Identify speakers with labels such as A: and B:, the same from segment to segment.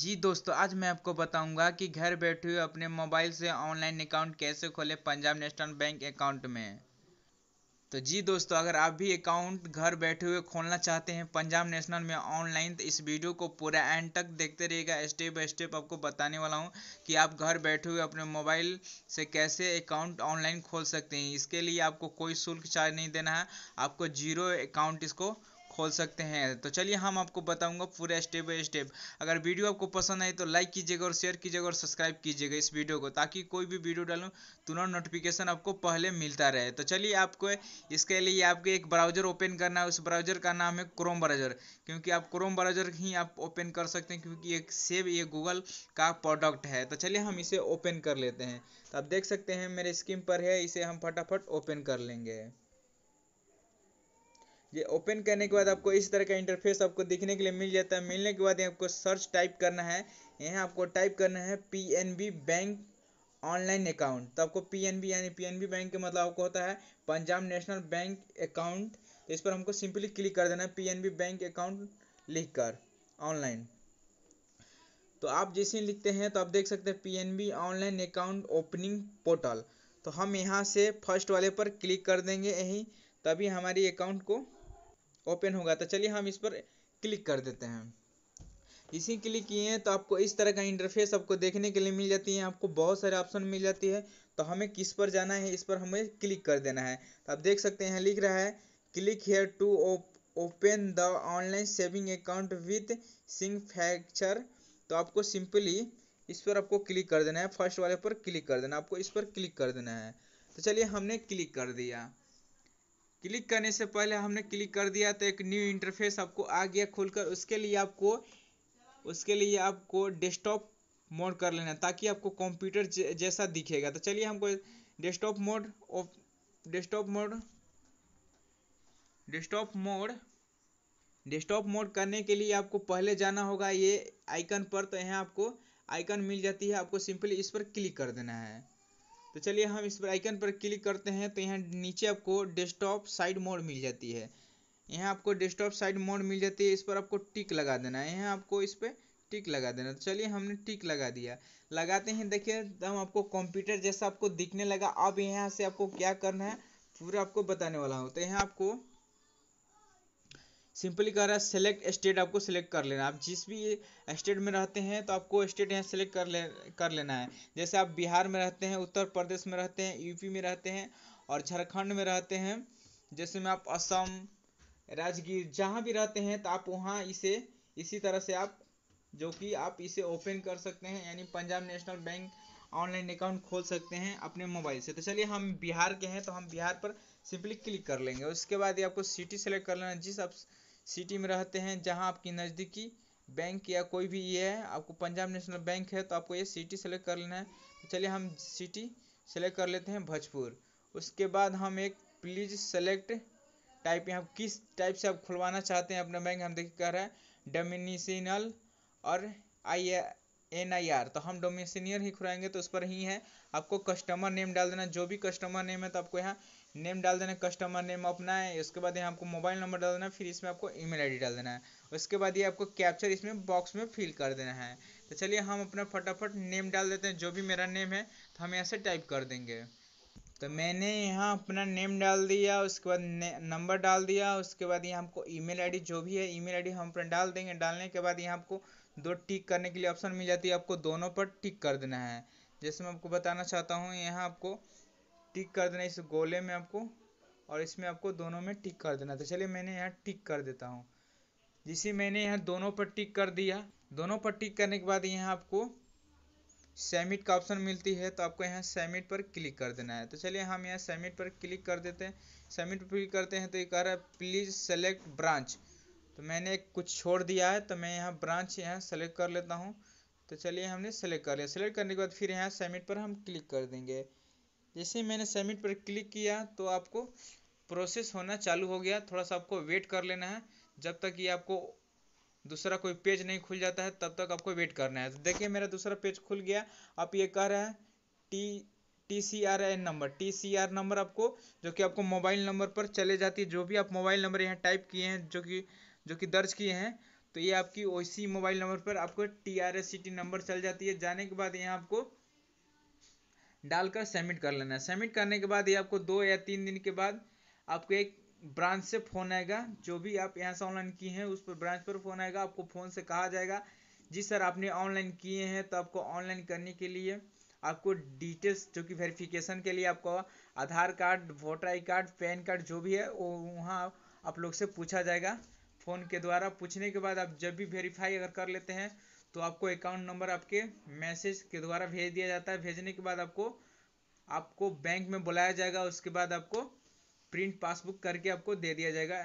A: जी दोस्तों आज मैं आपको बताऊंगा कि घर बैठे हुए अपने मोबाइल से ऑनलाइन अकाउंट कैसे खोलें पंजाब नेशनल बैंक अकाउंट में तो जी दोस्तों अगर आप भी अकाउंट घर बैठे हुए खोलना चाहते हैं पंजाब नेशनल में ऑनलाइन तो इस वीडियो को पूरा एंड तक देखते रहिएगा स्टेप बाय स्टेप आपको बताने वाला हूँ कि आप घर बैठे हुए अपने मोबाइल से कैसे अकाउंट ऑनलाइन खोल सकते हैं इसके लिए आपको कोई शुल्क चार्ज नहीं देना है आपको जीरो अकाउंट इसको खोल सकते हैं तो चलिए हम आपको बताऊंगा पूरा स्टेप बाय स्टेप अगर वीडियो आपको पसंद आए तो लाइक कीजिएगा और शेयर कीजिएगा और सब्सक्राइब कीजिएगा इस वीडियो को ताकि कोई भी वीडियो डालूँ तुरंत नोटिफिकेशन आपको पहले मिलता रहे तो चलिए आपको इसके लिए आपको एक ब्राउज़र ओपन करना है उस ब्राउज़र का नाम है क्रोम ब्राउज़र क्योंकि आप क्रोम ब्राउज़र ही आप ओपन कर सकते हैं क्योंकि एक सेव ये गूगल का प्रोडक्ट है तो चलिए हम इसे ओपन कर लेते हैं तो आप देख सकते हैं मेरे स्क्रीन पर है इसे हम फटाफट ओपन कर लेंगे ये ओपन करने के बाद आपको इस तरह का इंटरफेस आपको देखने के लिए मिल जाता है मिलने के बाद आपको सर्च टाइप करना है यहाँ आपको टाइप करना है P N B bank online account तो आपको पी एन बी यानी पी एन बी बैंक के मतलब आपको होता है पंजाब नेशनल बैंक अकाउंट तो इस पर हमको सिंपली क्लिक कर देना है P N B bank account लिख कर ऑनलाइन तो आप जैसे लिखते हैं तो आप देख सकते हैं P N B online account opening portal तो हम यहाँ से फर्स्ट वाले पर क्लिक कर देंगे यहीं तभी हमारी अकाउंट को ओपन होगा तो चलिए हम इस पर क्लिक कर देते हैं इसी क्लिक किए हैं तो आपको इस तरह का इंटरफेस आपको देखने के लिए मिल जाती है आपको बहुत सारे ऑप्शन मिल जाती है तो हमें किस पर जाना है इस पर हमें क्लिक कर देना है तो आप देख सकते हैं लिख रहा है click here to open the online saving account with सिंग फैक्चर तो आपको सिंपली इस पर आपको क्लिक कर देना है फर्स्ट वाले पर क्लिक कर देना आपको इस पर क्लिक कर देना है तो चलिए हमने क्लिक कर दिया क्लिक करने से पहले हमने क्लिक कर दिया तो एक न्यू इंटरफेस आपको आ गया खोलकर उसके लिए आपको उसके लिए आपको डेस्कटॉप मोड कर लेना ताकि आपको कंप्यूटर जैसा दिखेगा तो चलिए हमको desktop mode off desktop mode desktop mode desktop mode करने के लिए आपको पहले जाना होगा ये आइकन पर तो यहाँ आपको आइकन मिल जाती है आपको सिंपली इस पर क्लिक कर देना है तो चलिए हम इस पर आइकन पर क्लिक करते हैं तो यहाँ नीचे आपको डेस्कटॉप साइड मोड मिल जाती है यहाँ आपको डेस्कटॉप साइड मोड मिल जाती है इस पर आपको टिक लगा देना है यहाँ आपको इस पर टिक लगा देना तो चलिए हमने टिक लगा दिया लगाते हैं देखिए तो हम आपको कंप्यूटर जैसा आपको दिखने लगा अब यहाँ से आपको क्या करना है पूरा आपको बताने वाला हूँ तो यहाँ आपको सिंपली कह रहा है सेलेक्ट स्टेट आपको सेलेक्ट कर लेना आप जिस भी स्टेट में रहते हैं तो आपको स्टेट यहाँ सेलेक्ट कर ले कर लेना है जैसे आप बिहार में रहते हैं उत्तर प्रदेश में रहते हैं यूपी में रहते हैं और झारखंड में रहते हैं जैसे में आप असम राजगीर जहाँ भी रहते हैं तो आप वहाँ इसे इसी तरह से आप जो कि आप इसे ओपन कर सकते हैं यानी Punjab National Bank online account खोल सकते हैं अपने मोबाइल से तो चलिए हम बिहार के हैं तो हम बिहार पर सिंपली क्लिक कर लेंगे उसके बाद ये आपको सिटी सेलेक्ट कर लेना जिस आप सिटी में रहते हैं जहाँ आपकी नज़दीकी बैंक या कोई भी ये है आपको पंजाब नेशनल बैंक है तो आपको ये सिटी सेलेक्ट कर लेना है तो चलिए हम सिटी सेलेक्ट कर लेते हैं भोजपुर उसके बाद हम एक प्लीज़ सेलेक्ट टाइप यहाँ किस टाइप से आप खुलवाना चाहते हैं अपना बैंक हम देखिए कह रहे हैं डोमिनिशनल और आई एन आई आर तो हम डोमिसिनियर ही खुलाएंगे तो उस पर ही है आपको कस्टमर नेम डाल देना जो भी कस्टमर नेम है तो आपको यहाँ नेम डाल देना कस्टमर नेम अपना है उसके बाद यहाँ आपको मोबाइल नंबर डाल देना फिर इसमें आपको ईमेल आईडी डाल देना है उसके बाद ये आपको कैप्चर इसमें बॉक्स में फिल कर देना है तो चलिए हम अपना फटाफट नेम डाल देते हैं जो भी मेरा नेम है तो हम यहाँ से टाइप कर देंगे तो मैंने यहाँ अपना नेम डाल दिया उसके बाद नंबर डाल दिया उसके बाद यहाँ आपको ईमेल आईडी जो भी है ईमेल आईडी हम अपना डाल देंगे डालने के बाद यहाँ आपको दो टिक करने के लिए ऑप्शन मिल जाती है आपको दोनों पर टिक कर देना है जैसे मैं आपको बताना चाहता हूँ यहाँ आपको टिक कर देना इस गोले में आपको और इसमें आपको दोनों में टिक कर देना तो चलिए मैंने यहाँ टिक कर देता हूँ जिसे मैंने यहाँ दोनों पर टिक कर दिया दोनों पर टिक करने के बाद यहाँ आपको सेमिट का ऑप्शन मिलती है तो आपको यहाँ सेमिट पर क्लिक कर देना है तो चलिए हम यहाँ सेमिट पर क्लिक कर देते हैं सेमिट पर क्लिक करते हैं तो ये कह रहा है प्लीज़ सेलेक्ट ब्रांच तो मैंने कुछ छोड़ दिया है तो मैं यहाँ ब्रांच यहाँ सेलेक्ट कर लेता हूँ तो चलिए हमने सेलेक्ट कर लिया सेलेक्ट करने के बाद फिर यहाँ सबमिट पर हम क्लिक कर देंगे जैसे ही मैंने सबमिट पर क्लिक किया तो आपको प्रोसेस होना चालू हो गया थोड़ा सा आपको वेट कर लेना है जब तक ये आपको दूसरा कोई पेज नहीं खुल जाता है तब तक आपको वेट करना है तो देखिए मेरा दूसरा पेज खुल गया आप ये कह रहे हैं T T C R N number T C R number आपको जो कि आपको मोबाइल नंबर पर चले जाती है जो भी आप मोबाइल नंबर यहाँ टाइप किए हैं जो कि जो कि दर्ज किए हैं तो ये आपकी ओसी मोबाइल नंबर पर आपको T R S C number चल जाती है जाने के बाद यहाँ आपको डालकर सबमिट कर लेना है सबमिट करने के बाद ये आपको दो या तीन दिन के बाद आपको एक ब्रांच से फ़ोन आएगा जो भी आप यहाँ से ऑनलाइन किए हैं उस पर ब्रांच पर फ़ोन आएगा आपको फ़ोन से कहा जाएगा जी सर आपने ऑनलाइन किए हैं तो आपको ऑनलाइन करने के लिए आपको डिटेल्स जो कि वेरिफिकेशन के लिए आपको Aadhaar card voter I card PAN card जो भी है वो वहाँ आप लोग से पूछा जाएगा फ़ोन के द्वारा पूछने के बाद आप जब भी वेरीफाई अगर कर लेते हैं तो आपको अकाउंट नंबर आपके मैसेज के द्वारा भेज दिया जाता है भेजने के बाद आपको आपको बैंक में बुलाया जाएगा उसके बाद आपको प्रिंट पासबुक करके आपको दे दिया जाएगा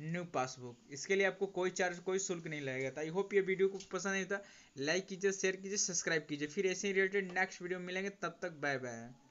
A: न्यू पासबुक इसके लिए आपको कोई चार्ज कोई शुल्क नहीं लगेगा आई तो होप ये वीडियो को पसंद नहीं होता लाइक कीजिए शेयर कीजिए सब्सक्राइब कीजिए फिर ऐसे ही रिलेटेड नेक्स्ट वीडियो मिलेंगे तब तक बाय बाय